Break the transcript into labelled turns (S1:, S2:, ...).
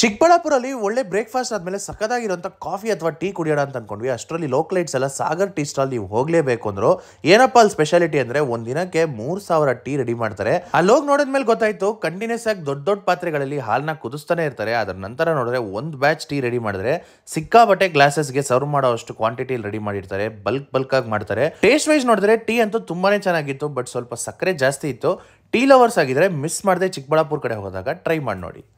S1: ಚಿಕ್ಕಬಳ್ಳಾಪುರಲ್ಲಿ ಒಳ್ಳೆ ಬ್ರೇಕ್ಫಾಸ್ಟ್ ಆದಮೇಲೆ ಸಖದಾಗಿರೋಂಥ ಕಾಫಿ ಅಥವಾ ಟೀ ಕುಡಿಯೋಣ ಅಂತ ಅಂದ್ಕೊಂಡ್ವಿ ಅಷ್ಟರಲ್ಲಿ ಲೋಕಲೈಟ್ಸ್ ಎಲ್ಲ ಸಾಗರ್ ಟೀ ಸ್ಟಾಲ್ ನೀವು ಹೋಗಲೇಬೇಕು ಅಂದರು ಏನಪ್ಪ ಅಲ್ಲಿ ಸ್ಪೆಷಾಲಿಟಿ ಅಂದರೆ ಒಂದು ದಿನಕ್ಕೆ ಮೂರು ಸಾವಿರ ಟೀ ರೆಡಿ ಮಾಡ್ತಾರೆ ಅಲ್ಲಿ ಹೋಗಿ ನೋಡಿದ್ಮೇಲೆ ಗೊತ್ತಾಯಿತು ಕಂಟಿನ್ಯೂಸ್ ಆಗಿ ದೊಡ್ಡ ದೊಡ್ಡ ಪಾತ್ರೆಗಳಲ್ಲಿ ಹಾಲನ್ನ ಕುದಿಸ್ತಾನೆ ಇರ್ತಾರೆ ಅದರ ನಂತರ ನೋಡಿದ್ರೆ ಒಂದು ಬ್ಯಾಚ್ ಟೀ ರೆಡಿ ಮಾಡಿದ್ರೆ ಸಿಕ್ಕಾಬಟ್ಟೆ ಗ್ಲಾಸಸ್ಗೆ ಸರ್ವ್ ಮಾಡೋ ಅಷ್ಟು ಕ್ವಾಂಟಿಟಿಲಿ ರೆಡಿ ಮಾಡಿರ್ತಾರೆ ಬಲ್ಕ್ ಬಲ್ಕ್ ಆಗಿ ಮಾಡ್ತಾರೆ ಟೇಸ್ಟ್ ವೈಸ್ ನೋಡಿದ್ರೆ ಟೀ ಅಂತೂ ತುಂಬಾನೇ ಚೆನ್ನಾಗಿತ್ತು ಬಟ್ ಸ್ವಲ್ಪ ಸಕ್ಕರೆ ಜಾಸ್ತಿ ಇತ್ತು ಟೀ ಲವರ್ಸ್ ಆಗಿದ್ರೆ ಮಿಸ್ ಮಾಡದೆ ಚಿಕ್ಕಬಳ್ಳಾಪುರ ಕಡೆ ಹೋದಾಗ ಟ್ರೈ ಮಾಡಿ ನೋಡಿ